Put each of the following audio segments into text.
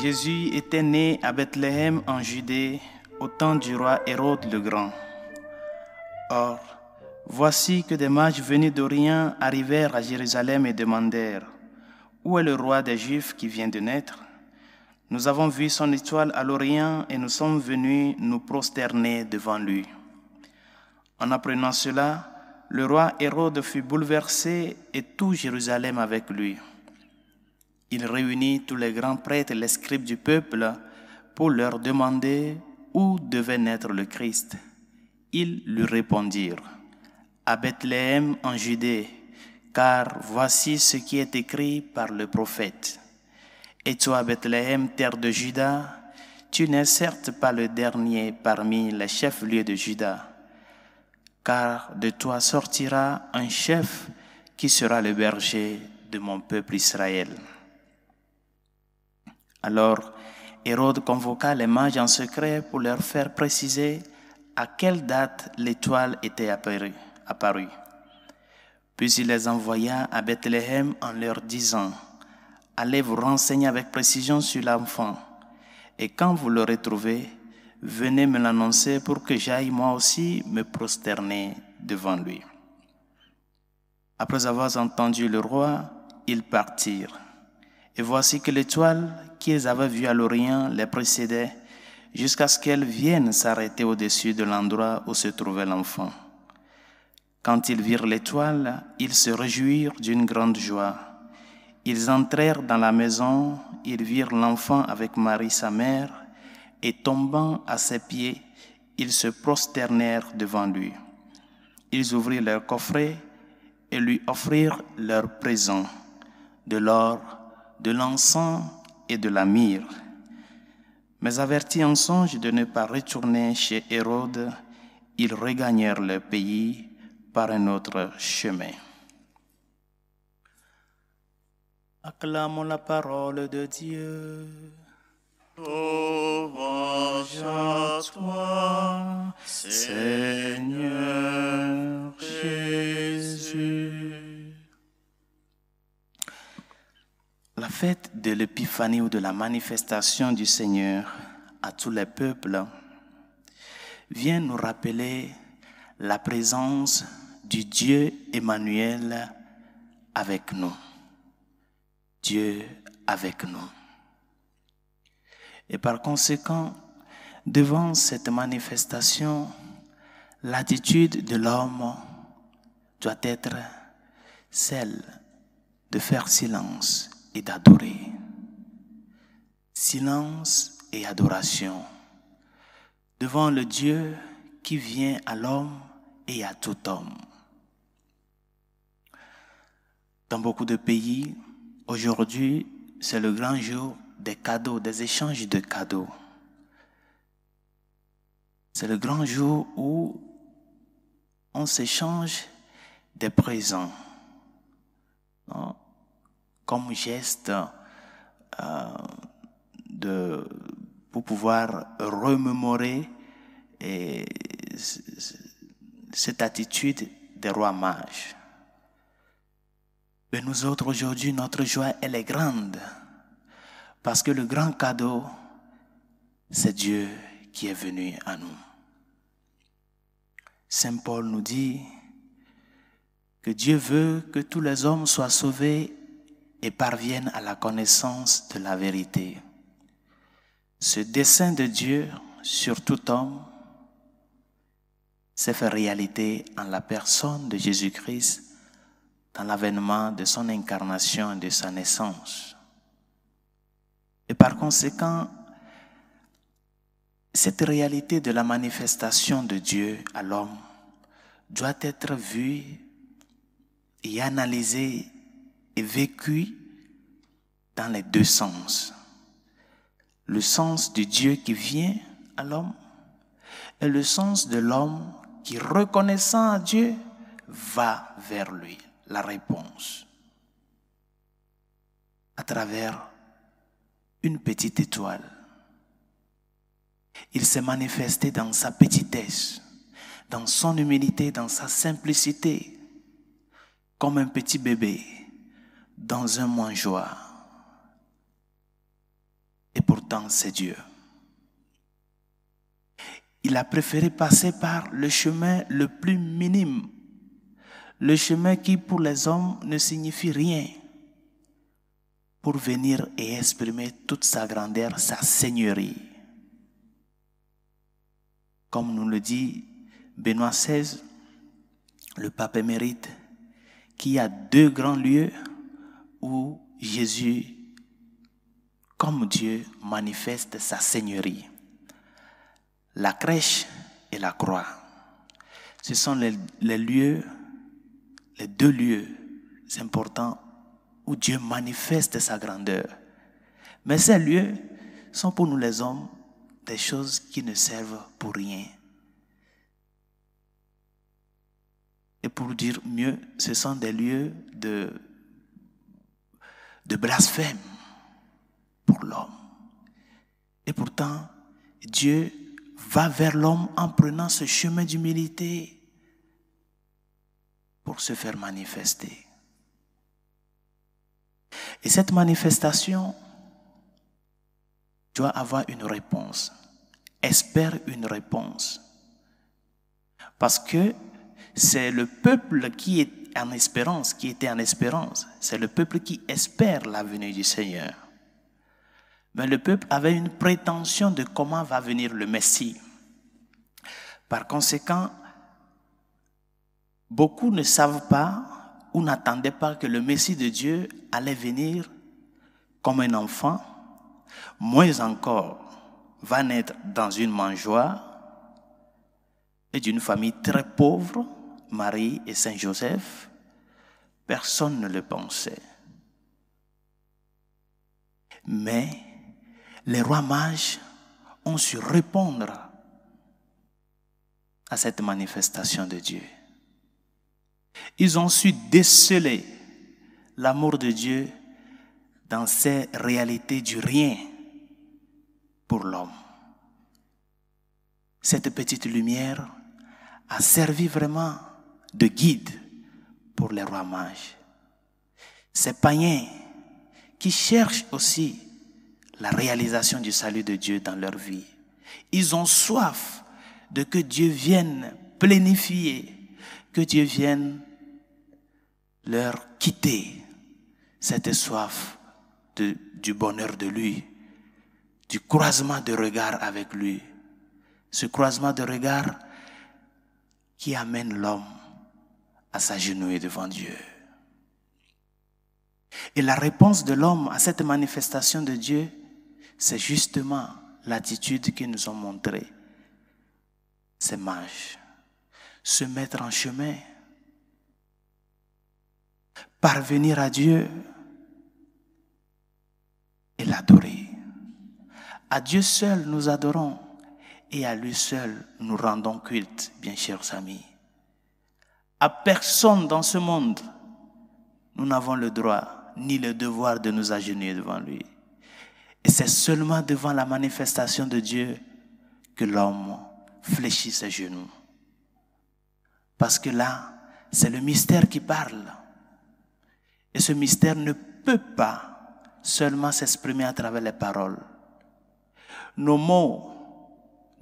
Jésus était né à Bethléem en Judée au temps du roi Hérode le Grand. Or, voici que des mages venus d'Orient arrivèrent à Jérusalem et demandèrent, Où est le roi des Juifs qui vient de naître Nous avons vu son étoile à l'Orient et nous sommes venus nous prosterner devant lui. En apprenant cela, le roi Hérode fut bouleversé et tout Jérusalem avec lui. Il réunit tous les grands prêtres et les scribes du peuple pour leur demander où devait naître le Christ. Ils lui répondirent, à Bethléem en Judée, car voici ce qui est écrit par le prophète. Et toi, Bethléem, terre de Juda, tu n'es certes pas le dernier parmi les chefs-lieux de Juda, car de toi sortira un chef qui sera le berger de mon peuple Israël. Alors Hérode convoqua les mages en secret pour leur faire préciser à quelle date l'étoile était apparue. Puis il les envoya à Bethléem en leur disant, Allez vous renseigner avec précision sur l'enfant, et quand vous l'aurez trouvé, venez me l'annoncer pour que j'aille moi aussi me prosterner devant lui. Après avoir entendu le roi, ils partirent. Et voici que l'étoile qu'ils avaient vu à l'Orient les précédait jusqu'à ce qu'elles viennent s'arrêter au-dessus de l'endroit où se trouvait l'enfant. Quand ils virent l'étoile, ils se réjouirent d'une grande joie. Ils entrèrent dans la maison, ils virent l'enfant avec Marie sa mère, et tombant à ses pieds, ils se prosternèrent devant lui. Ils ouvrirent leur coffret et lui offrirent leurs présents, de l'or, de l'encens et de la mire. mais avertis en songe de ne pas retourner chez Hérode, ils regagnèrent le pays par un autre chemin. Acclamons la parole de Dieu. à Seigneur. fête de l'épiphanie ou de la manifestation du Seigneur à tous les peuples vient nous rappeler la présence du Dieu Emmanuel avec nous. Dieu avec nous. Et par conséquent, devant cette manifestation, l'attitude de l'homme doit être celle de faire silence et d'adorer. Silence et adoration devant le Dieu qui vient à l'homme et à tout homme. Dans beaucoup de pays, aujourd'hui, c'est le grand jour des cadeaux, des échanges de cadeaux. C'est le grand jour où on s'échange des présents comme geste euh, de, pour pouvoir remémorer cette attitude des rois mages. Mais nous autres, aujourd'hui, notre joie, elle est grande. Parce que le grand cadeau, c'est Dieu qui est venu à nous. Saint Paul nous dit que Dieu veut que tous les hommes soient sauvés et parviennent à la connaissance de la vérité. Ce dessein de Dieu sur tout homme s'est fait réalité en la personne de Jésus-Christ dans l'avènement de son incarnation et de sa naissance. Et par conséquent, cette réalité de la manifestation de Dieu à l'homme doit être vue et analysée vécu dans les deux sens. Le sens de Dieu qui vient à l'homme et le sens de l'homme qui, reconnaissant à Dieu, va vers lui. La réponse à travers une petite étoile. Il s'est manifesté dans sa petitesse, dans son humilité, dans sa simplicité, comme un petit bébé dans un joie... Et pourtant, c'est Dieu. Il a préféré passer par le chemin le plus minime, le chemin qui pour les hommes ne signifie rien, pour venir et exprimer toute sa grandeur, sa seigneurie. Comme nous le dit Benoît XVI, le pape émérite, qui a deux grands lieux où Jésus, comme Dieu, manifeste sa seigneurie. La crèche et la croix, ce sont les, lieux, les deux lieux importants où Dieu manifeste sa grandeur. Mais ces lieux sont pour nous les hommes des choses qui ne servent pour rien. Et pour dire mieux, ce sont des lieux de de blasphème pour l'homme. Et pourtant, Dieu va vers l'homme en prenant ce chemin d'humilité pour se faire manifester. Et cette manifestation doit avoir une réponse. Espère une réponse. Parce que c'est le peuple qui est en espérance, qui était en espérance. C'est le peuple qui espère la venue du Seigneur. Mais le peuple avait une prétention de comment va venir le Messie. Par conséquent, beaucoup ne savent pas ou n'attendaient pas que le Messie de Dieu allait venir comme un enfant, moins encore va naître dans une mangeoire et d'une famille très pauvre Marie et Saint Joseph, personne ne le pensait. Mais les rois mages ont su répondre à cette manifestation de Dieu. Ils ont su déceler l'amour de Dieu dans ces réalités du rien pour l'homme. Cette petite lumière a servi vraiment de guide pour les rois mages. Ces païens qui cherchent aussi la réalisation du salut de Dieu dans leur vie. Ils ont soif de que Dieu vienne plénifier, que Dieu vienne leur quitter cette soif du bonheur de lui, du croisement de regard avec lui. Ce croisement de regard qui amène l'homme à s'agenouiller devant Dieu. Et la réponse de l'homme à cette manifestation de Dieu, c'est justement l'attitude qu'ils nous ont montrée. Ces mages, se mettre en chemin, parvenir à Dieu et l'adorer. À Dieu seul nous adorons et à lui seul nous rendons culte, bien chers amis. À personne dans ce monde, nous n'avons le droit ni le devoir de nous agenouiller devant lui. Et c'est seulement devant la manifestation de Dieu que l'homme fléchit ses genoux. Parce que là, c'est le mystère qui parle. Et ce mystère ne peut pas seulement s'exprimer à travers les paroles. Nos mots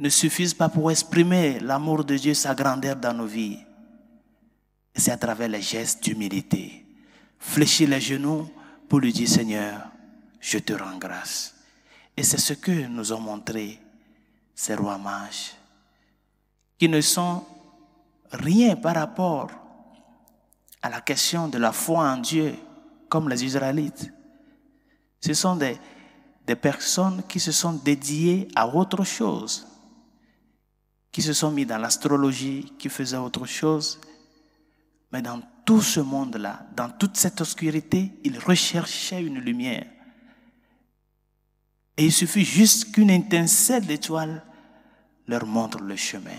ne suffisent pas pour exprimer l'amour de Dieu, sa grandeur dans nos vies c'est à travers les gestes d'humilité. Fléchir les genoux pour lui dire Seigneur, je te rends grâce. Et c'est ce que nous ont montré ces rois mages, qui ne sont rien par rapport à la question de la foi en Dieu, comme les Israélites. Ce sont des, des personnes qui se sont dédiées à autre chose, qui se sont mis dans l'astrologie, qui faisaient autre chose, mais dans tout ce monde-là, dans toute cette obscurité, ils recherchait une lumière. Et il suffit juste qu'une étincelle d'étoile leur montre le chemin.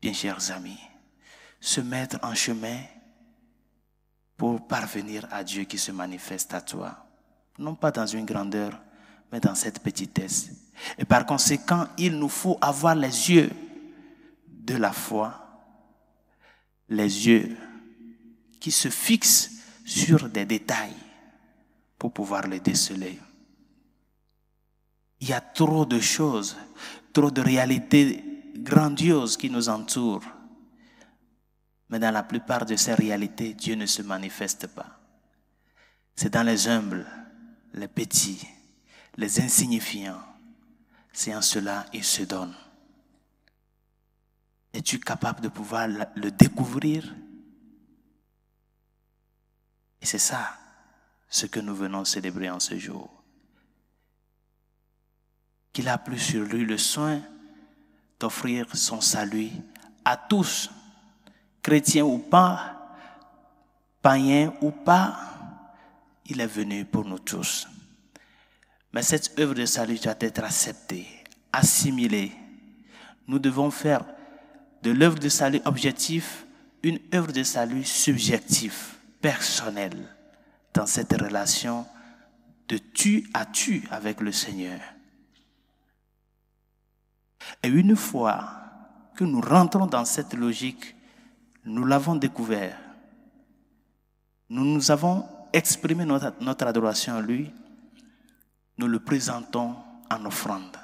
Bien chers amis, se mettre en chemin pour parvenir à Dieu qui se manifeste à toi, non pas dans une grandeur, mais dans cette petitesse. Et par conséquent, il nous faut avoir les yeux de la foi les yeux qui se fixent sur des détails pour pouvoir les déceler. Il y a trop de choses, trop de réalités grandioses qui nous entourent. Mais dans la plupart de ces réalités, Dieu ne se manifeste pas. C'est dans les humbles, les petits, les insignifiants. C'est en cela il se donne. Es-tu capable de pouvoir le découvrir Et c'est ça ce que nous venons célébrer en ce jour. Qu'il a plus sur lui le soin d'offrir son salut à tous, chrétiens ou pas, païens ou pas, il est venu pour nous tous. Mais cette œuvre de salut doit être acceptée, assimilée. Nous devons faire de l'œuvre de salut objectif, une œuvre de salut subjectif, personnelle, dans cette relation de tu à tu avec le Seigneur. Et une fois que nous rentrons dans cette logique, nous l'avons découvert. Nous nous avons exprimé notre, notre adoration à lui. Nous le présentons en offrande.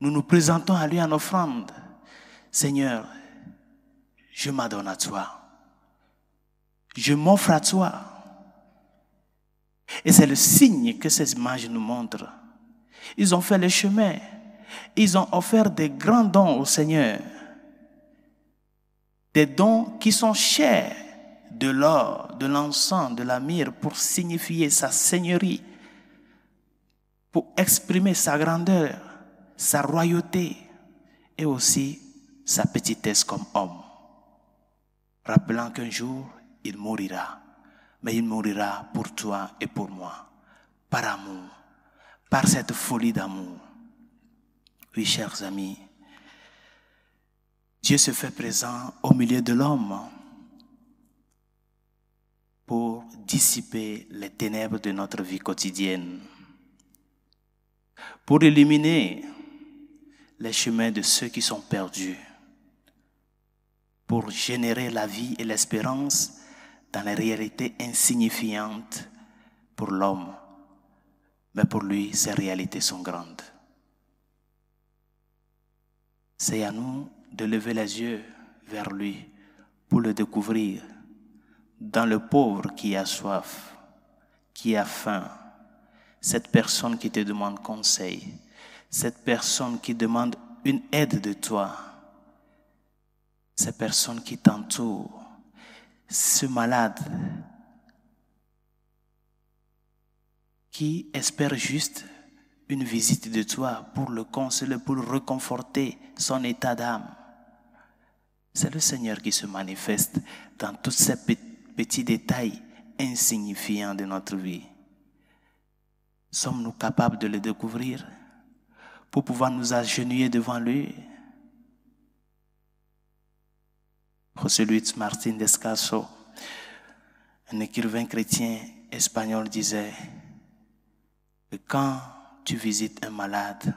Nous nous présentons à lui en offrande. Seigneur, je m'adonne à toi. Je m'offre à toi. Et c'est le signe que ces images nous montrent. Ils ont fait le chemin. Ils ont offert des grands dons au Seigneur. Des dons qui sont chers, de l'or, de l'encens, de la myrrhe, pour signifier sa seigneurie, pour exprimer sa grandeur, sa royauté et aussi sa petitesse comme homme, rappelant qu'un jour il mourira, mais il mourira pour toi et pour moi, par amour, par cette folie d'amour. Oui, chers amis, Dieu se fait présent au milieu de l'homme pour dissiper les ténèbres de notre vie quotidienne, pour éliminer les chemins de ceux qui sont perdus pour générer la vie et l'espérance dans les réalités insignifiantes pour l'homme. Mais pour lui, ces réalités sont grandes. C'est à nous de lever les yeux vers lui pour le découvrir dans le pauvre qui a soif, qui a faim, cette personne qui te demande conseil, cette personne qui demande une aide de toi ces personnes qui t'entourent, ce malade qui espère juste une visite de toi pour le consoler, pour reconforter son état d'âme. C'est le Seigneur qui se manifeste dans tous ces petits détails insignifiants de notre vie. Sommes-nous capables de le découvrir pour pouvoir nous agenouiller devant lui celui de Martin Descasso un écrivain chrétien espagnol, disait que quand tu visites un malade,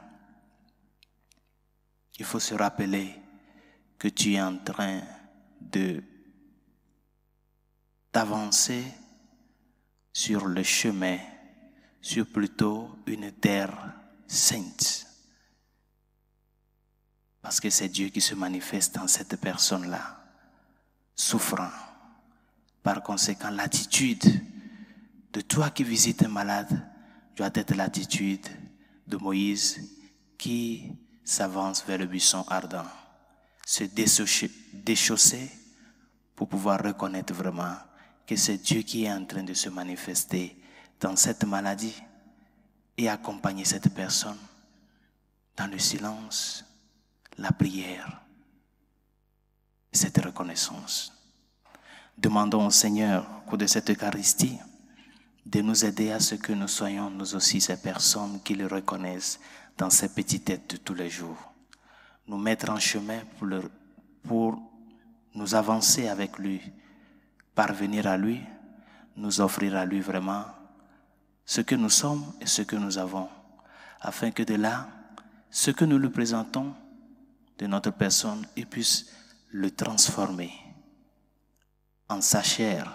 il faut se rappeler que tu es en train de d'avancer sur le chemin, sur plutôt une terre sainte. Parce que c'est Dieu qui se manifeste dans cette personne-là souffrant. Par conséquent, l'attitude de toi qui visites un malade doit être l'attitude de Moïse qui s'avance vers le buisson ardent, se déchausser pour pouvoir reconnaître vraiment que c'est Dieu qui est en train de se manifester dans cette maladie et accompagner cette personne dans le silence, la prière cette reconnaissance. Demandons au Seigneur, au cours de cette Eucharistie, de nous aider à ce que nous soyons nous aussi ces personnes qui le reconnaissent dans ces petites têtes de tous les jours. Nous mettre en chemin pour, pour nous avancer avec lui, parvenir à lui, nous offrir à lui vraiment ce que nous sommes et ce que nous avons, afin que de là, ce que nous lui présentons de notre personne, il puisse le transformer en sa chair,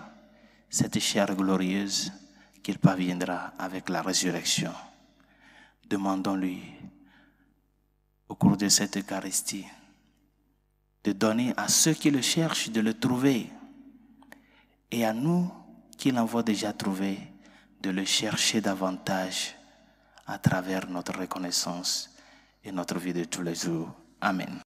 cette chair glorieuse qu'il parviendra avec la résurrection. Demandons-lui, au cours de cette Eucharistie, de donner à ceux qui le cherchent de le trouver et à nous qui l'avons déjà trouvé de le chercher davantage à travers notre reconnaissance et notre vie de tous les jours. Amen.